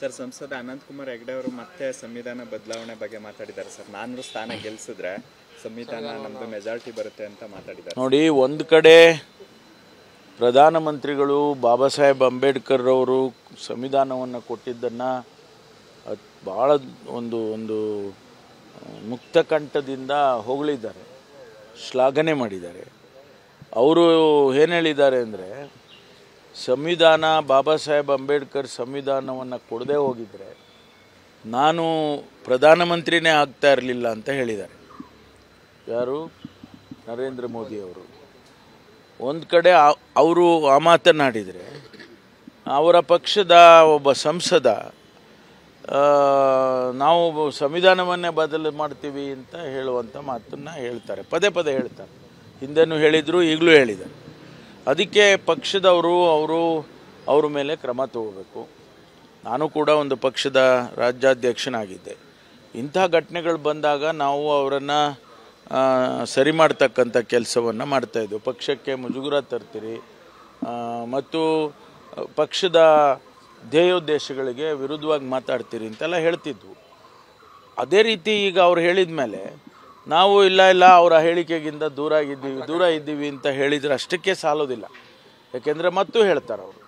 sir ಸಂಸದ ಅನಂತ್ ಕುಮಾರ್ ಹೆಗ್ಡೆ ಅವರು ಮತ್ತೆ ಸಂವಿಧಾನ ಬದಲಾವಣೆ ಬಗ್ಗೆ ಮಾತಾಡಿದ್ದಾರೆ ಸರ್ ನಾನು ಸ್ಥಾನ ಗೆಲ್ಸಿದ್ರೆ ಸಂವಿಧಾನ ನಮ್ದು ಮೆಜಾರಿಟಿ ಬರುತ್ತೆ ಅಂತ ಮಾತಾಡಿದ್ದಾರೆ ನೋಡಿ ಒಂದು ಕಡೆ ಪ್ರಧಾನಮಂತ್ರಿಗಳು ಬಾಬಾ ಸಾಹೇಬ್ ಅಂಬೇಡ್ಕರ್ ಅವರು ಸಂವಿಧಾನವನ್ನು ಕೊಟ್ಟಿದ್ದನ್ನು ಭಾಳ ಒಂದು ಒಂದು ಮುಕ್ತಕಂಠದಿಂದ ಹೊಗಳಿದ್ದಾರೆ ಶ್ಲಾಘನೆ ಮಾಡಿದ್ದಾರೆ ಅವರು ಏನು ಹೇಳಿದ್ದಾರೆ ಅಂದರೆ ಸಂವಿಧಾನ ಬಾಬಾ ಸಾಹೇಬ್ ಅಂಬೇಡ್ಕರ್ ಸಂವಿಧಾನವನ್ನು ಕೊಡದೆ ಹೋಗಿದ್ದರೆ ನಾನು ಪ್ರಧಾನಮಂತ್ರಿನೇ ಆಗ್ತಾ ಇರಲಿಲ್ಲ ಅಂತ ಹೇಳಿದ್ದಾರೆ ಯಾರು ನರೇಂದ್ರ ಮೋದಿಯವರು ಒಂದು ಕಡೆ ಅವರು ಆ ಮಾತನಾಡಿದರೆ ಅವರ ಪಕ್ಷದ ಒಬ್ಬ ಸಂಸದ ನಾವು ಸಂವಿಧಾನವನ್ನೇ ಬದಲು ಮಾಡ್ತೀವಿ ಅಂತ ಹೇಳುವಂಥ ಮಾತನ್ನು ಹೇಳ್ತಾರೆ ಪದೇ ಪದೇ ಹೇಳ್ತಾರೆ ಹಿಂದೆನೂ ಹೇಳಿದರು ಈಗಲೂ ಹೇಳಿದ್ದಾರೆ ಅದಕ್ಕೆ ಪಕ್ಷದವರು ಅವರು ಅವ್ರ ಮೇಲೆ ಕ್ರಮ ತಗೋಬೇಕು ನಾನು ಕೂಡ ಒಂದು ಪಕ್ಷದ ರಾಜ್ಯಾಧ್ಯಕ್ಷನಾಗಿದ್ದೆ ಇಂಥ ಘಟನೆಗಳು ಬಂದಾಗ ನಾವು ಅವರನ್ನು ಸರಿ ಮಾಡ್ತಕ್ಕಂಥ ಕೆಲಸವನ್ನು ಮಾಡ್ತಾಯಿದ್ದೆವು ಪಕ್ಷಕ್ಕೆ ಮುಜುಗುರ ತರ್ತೀರಿ ಮತ್ತು ಪಕ್ಷದ ಧ್ಯೇಯೋದ್ದೇಶಗಳಿಗೆ ವಿರುದ್ಧವಾಗಿ ಮಾತಾಡ್ತೀರಿ ಅಂತೆಲ್ಲ ಹೇಳ್ತಿದ್ವು ಅದೇ ರೀತಿ ಈಗ ಅವ್ರು ಹೇಳಿದ ಮೇಲೆ ನಾವು ಇಲ್ಲ ಇಲ್ಲ ಅವರ ಹೇಳಿಕೆಗಿಂತ ದೂರ ಇದ್ದೀವಿ ದೂರ ಇದ್ದೀವಿ ಅಂತ ಹೇಳಿದರೆ ಅಷ್ಟಕ್ಕೆ ಸಾಲೋದಿಲ್ಲ ಯಾಕೆಂದರೆ ಮತ್ತೂ ಹೇಳ್ತಾರೆ ಅವರು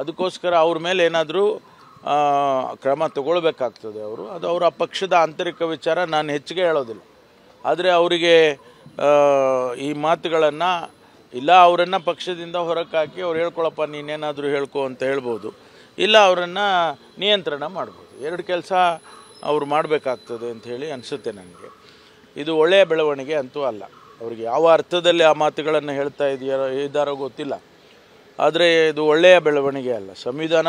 ಅದಕ್ಕೋಸ್ಕರ ಅವ್ರ ಮೇಲೆ ಏನಾದರೂ ಕ್ರಮ ತಗೊಳ್ಬೇಕಾಗ್ತದೆ ಅವರು ಅದು ಅವರ ಪಕ್ಷದ ಆಂತರಿಕ ವಿಚಾರ ನಾನು ಹೆಚ್ಚಿಗೆ ಹೇಳೋದಿಲ್ಲ ಆದರೆ ಅವರಿಗೆ ಈ ಮಾತುಗಳನ್ನು ಇಲ್ಲ ಅವರನ್ನು ಪಕ್ಷದಿಂದ ಹೊರಕಾಕಿ ಅವ್ರು ಹೇಳ್ಕೊಳಪ್ಪ ನೀನೇನಾದರೂ ಹೇಳ್ಕೊ ಅಂತ ಹೇಳ್ಬೋದು ಇಲ್ಲ ಅವರನ್ನು ನಿಯಂತ್ರಣ ಮಾಡ್ಬೋದು ಎರಡು ಕೆಲಸ ಅವ್ರು ಮಾಡಬೇಕಾಗ್ತದೆ ಅಂಥೇಳಿ ಅನಿಸುತ್ತೆ ನನಗೆ ಇದು ಒಳ್ಳೆಯ ಬೆಳವಣಿಗೆ ಅಂತೂ ಅಲ್ಲ ಅವ್ರಿಗೆ ಯಾವ ಅರ್ಥದಲ್ಲಿ ಆ ಮಾತುಗಳನ್ನು ಹೇಳ್ತಾ ಇದೆಯೋ ಇದ್ದಾರೋ ಗೊತ್ತಿಲ್ಲ ಆದರೆ ಇದು ಒಳ್ಳೆಯ ಬೆಳವಣಿಗೆ ಅಲ್ಲ ಸಂವಿಧಾನ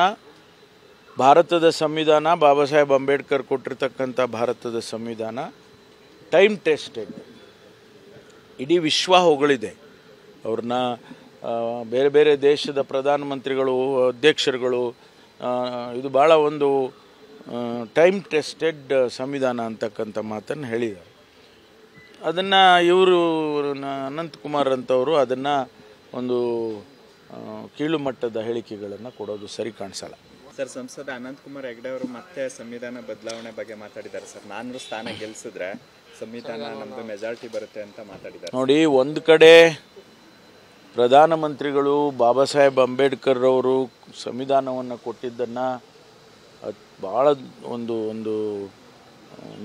ಭಾರತದ ಸಂವಿಧಾನ ಬಾಬಾ ಸಾಹೇಬ್ ಅಂಬೇಡ್ಕರ್ ಕೊಟ್ಟಿರ್ತಕ್ಕಂಥ ಭಾರತದ ಸಂವಿಧಾನ ಟೈಮ್ ಟೆಸ್ಟೆಡ್ ಇಡೀ ವಿಶ್ವ ಹೊಗಳಿದೆ ಅವ್ರನ್ನ ಬೇರೆ ಬೇರೆ ದೇಶದ ಪ್ರಧಾನಮಂತ್ರಿಗಳು ಅಧ್ಯಕ್ಷರುಗಳು ಇದು ಭಾಳ ಒಂದು ಟೈಮ್ ಟೆಸ್ಟೆಡ್ ಸಂವಿಧಾನ ಅಂತಕ್ಕಂಥ ಮಾತನ್ನು ಹೇಳಿದ್ದಾರೆ ಅದನ್ನು ಇವರು ಅನಂತಕುಮಾರ್ ಅಂತವರು ಅದನ್ನು ಒಂದು ಕೀಳು ಮಟ್ಟದ ಹೇಳಿಕೆಗಳನ್ನು ಕೊಡೋದು ಸರಿ ಕಾಣಿಸಲ್ಲ ಸರ್ ಸಂಸದ ಅನಂತಕುಮಾರ್ ಹೆಗ್ಡೆ ಅವರು ಮತ್ತೆ ಸಂವಿಧಾನ ಬದಲಾವಣೆ ಬಗ್ಗೆ ಮಾತಾಡಿದ್ದಾರೆ ಸರ್ ನಾನು ಸ್ಥಾನ ಗೆಲ್ಲಿಸಿದ್ರೆ ಸಂವಿಧಾನ ನಮ್ಮದು ಮೆಜಾರಿಟಿ ಬರುತ್ತೆ ಅಂತ ಮಾತಾಡಿದ್ದಾರೆ ನೋಡಿ ಒಂದು ಕಡೆ ಪ್ರಧಾನಮಂತ್ರಿಗಳು ಬಾಬಾ ಸಾಹೇಬ್ ಅಂಬೇಡ್ಕರ್ ಅವರು ಸಂವಿಧಾನವನ್ನು ಕೊಟ್ಟಿದ್ದನ್ನು ಭಾಳ ಒಂದು ಒಂದು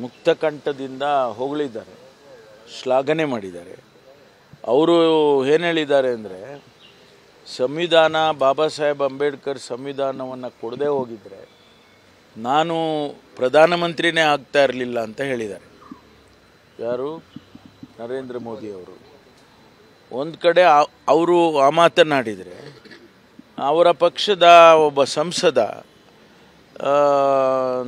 ಮುಕ್ತಕಂಠದಿಂದ ಹೊಗಳಿದ್ದಾರೆ ಶ್ಲಾಘನೆ ಮಾಡಿದ್ದಾರೆ ಅವರು ಏನು ಹೇಳಿದ್ದಾರೆ ಅಂದರೆ ಸಂವಿಧಾನ ಬಾಬಾ ಸಾಹೇಬ್ ಅಂಬೇಡ್ಕರ್ ಸಂವಿಧಾನವನ್ನು ಕೊಡದೇ ಹೋಗಿದ್ದರೆ ನಾನು ಪ್ರಧಾನಮಂತ್ರಿನೇ ಆಗ್ತಾ ಇರಲಿಲ್ಲ ಅಂತ ಹೇಳಿದ್ದಾರೆ ಯಾರು ನರೇಂದ್ರ ಮೋದಿ ಅವರು ಒಂದು ಕಡೆ ಅವರು ಆ ಮಾತನಾಡಿದರೆ ಅವರ ಪಕ್ಷದ ಒಬ್ಬ ಸಂಸದ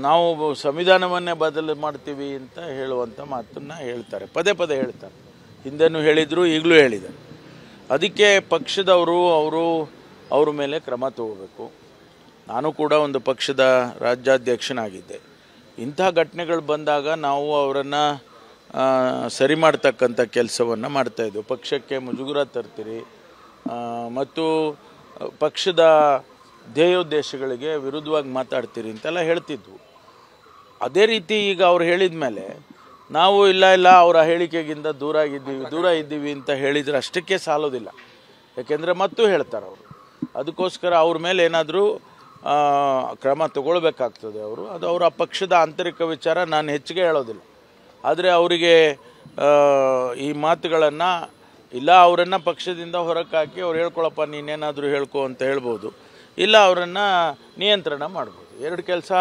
ನಾವು ಸಂವಿಧಾನವನ್ನೇ ಬದಲು ಮಾಡ್ತೀವಿ ಅಂತ ಹೇಳುವಂಥ ಮಾತನ್ನು ಹೇಳ್ತಾರೆ ಪದೇ ಪದೇ ಹೇಳ್ತಾರೆ ಹಿಂದೆನೂ ಹೇಳಿದರು ಈಗಲೂ ಹೇಳಿದ್ದಾರೆ ಅದಕ್ಕೆ ಪಕ್ಷದವರು ಅವರು ಅವ್ರ ಮೇಲೆ ಕ್ರಮ ತಗೋಬೇಕು ನಾನು ಕೂಡ ಒಂದು ಪಕ್ಷದ ರಾಜ್ಯಾಧ್ಯಕ್ಷನಾಗಿದ್ದೆ ಇಂಥ ಘಟನೆಗಳು ಬಂದಾಗ ನಾವು ಅವರನ್ನು ಸರಿ ಮಾಡ್ತಕ್ಕಂಥ ಕೆಲಸವನ್ನು ಮಾಡ್ತಾಯಿದ್ದೆವು ಪಕ್ಷಕ್ಕೆ ಮುಜುಗುರ ತರ್ತೀರಿ ಮತ್ತು ಪಕ್ಷದ ಧ್ಯೇಯೋದ್ದೇಶಗಳಿಗೆ ವಿರುದ್ಧವಾಗಿ ಮಾತಾಡ್ತೀರಿ ಅಂತೆಲ್ಲ ಹೇಳ್ತಿದ್ವು ಅದೇ ರೀತಿ ಈಗ ಅವ್ರು ಹೇಳಿದ ಮೇಲೆ ನಾವು ಇಲ್ಲ ಇಲ್ಲ ಅವರ ಹೇಳಿಕೆಗಿಂತ ದೂರ ಆಗಿದ್ದೀವಿ ದೂರ ಇದ್ದೀವಿ ಅಂತ ಹೇಳಿದರೆ ಅಷ್ಟಕ್ಕೆ ಸಾಲೋದಿಲ್ಲ ಯಾಕೆಂದರೆ ಮತ್ತೂ ಹೇಳ್ತಾರೆ ಅವರು ಅದಕ್ಕೋಸ್ಕರ ಅವ್ರ ಮೇಲೆ ಏನಾದರೂ ಕ್ರಮ ತಗೊಳ್ಬೇಕಾಗ್ತದೆ ಅವರು ಅದು ಅವರ ಪಕ್ಷದ ಆಂತರಿಕ ವಿಚಾರ ನಾನು ಹೆಚ್ಚಿಗೆ ಹೇಳೋದಿಲ್ಲ ಆದರೆ ಅವರಿಗೆ ಈ ಮಾತುಗಳನ್ನು ಇಲ್ಲ ಅವರನ್ನು ಪಕ್ಷದಿಂದ ಹೊರಕ್ಕಾಕಿ ಅವ್ರು ಹೇಳ್ಕೊಳಪ್ಪ ನೀನೇನಾದರೂ ಹೇಳ್ಕೊ ಅಂತ ಹೇಳ್ಬೋದು ಇಲ್ಲ ಅವರನ್ನು ನಿಯಂತ್ರಣ ಮಾಡ್ಬೋದು ಎರಡು ಕೆಲಸ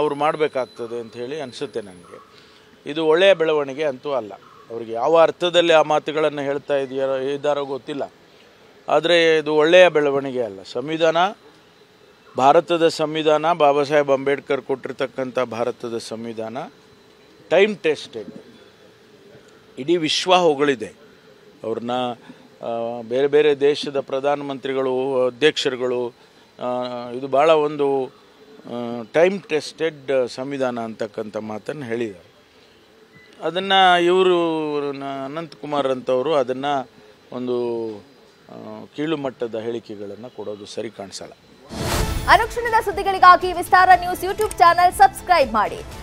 ಅವರು ಮಾಡಬೇಕಾಗ್ತದೆ ಅಂಥೇಳಿ ಅನಿಸುತ್ತೆ ನನಗೆ ಇದು ಒಳ್ಳೆಯ ಬೆಳವಣಿಗೆ ಅಂತೂ ಅಲ್ಲ ಅವ್ರಿಗೆ ಯಾವ ಅರ್ಥದಲ್ಲಿ ಆ ಮಾತುಗಳನ್ನು ಹೇಳ್ತಾ ಇದೆಯೋ ಇದ್ದಾರೋ ಗೊತ್ತಿಲ್ಲ ಆದರೆ ಇದು ಒಳ್ಳೆಯ ಬೆಳವಣಿಗೆ ಅಲ್ಲ ಸಂವಿಧಾನ ಭಾರತದ ಸಂವಿಧಾನ ಬಾಬಾ ಸಾಹೇಬ್ ಅಂಬೇಡ್ಕರ್ ಕೊಟ್ಟಿರ್ತಕ್ಕಂಥ ಭಾರತದ ಸಂವಿಧಾನ ಟೈಮ್ ಟೆಸ್ಟೆಡ್ ಇಡೀ ವಿಶ್ವ ಹೊಗಳಿದೆ ಅವ್ರನ್ನ ಬೇರೆ ಬೇರೆ ದೇಶದ ಪ್ರಧಾನಮಂತ್ರಿಗಳು ಅಧ್ಯಕ್ಷರುಗಳು ಇದು ಭಾಳ ಒಂದು ಟೈಮ್ ಟೆಸ್ಟೆಡ್ ಸಂವಿಧಾನ ಅಂತಕ್ಕಂಥ ಮಾತನ್ನು ಹೇಳಿದ್ದಾರೆ ಅದನ್ನು ಇವರು ಅನಂತಕುಮಾರ್ ಅಂತವರು ಅದನ್ನು ಒಂದು ಕೀಳುಮಟ್ಟದ ಹೇಳಿಕೆಗಳನ್ನು ಕೊಡೋದು ಸರಿ ಕಾಣಿಸಲ್ಲ ಅನುಕ್ಷಣದ ಸುದ್ದಿಗಳಿಗಾಗಿ Vistara news YouTube channel subscribe ಮಾಡಿ